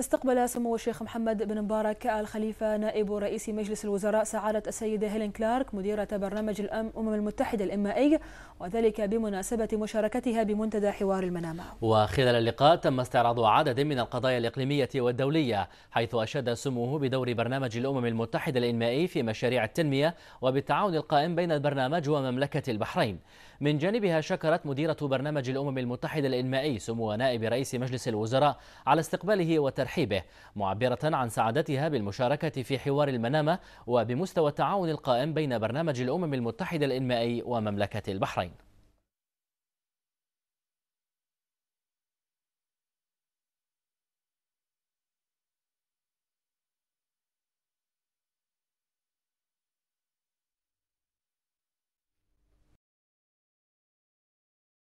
استقبل سمو الشيخ محمد بن مبارك آل خليفة نائب رئيس مجلس الوزراء سعادة السيدة هيلين كلارك مديرة برنامج الأمم أمم المتحدة الإمائي وذلك بمناسبة مشاركتها بمنتدى حوار المنامة وخلال اللقاء تم استعراض عدد من القضايا الإقليمية والدولية حيث أشاد سموه بدور برنامج الأمم المتحدة الإنمائي في مشاريع التنمية وبالتعاون القائم بين البرنامج ومملكة البحرين من جانبها شكرت مديرة برنامج الأمم المتحدة الإنمائي سمو نائب رئيس مجلس الوزراء على استقباله وترحيبه ترحيبه معبرة عن سعادتها بالمشاركة في حوار المنامة وبمستوى التعاون القائم بين برنامج الأمم المتحدة الإنمائي ومملكة البحرين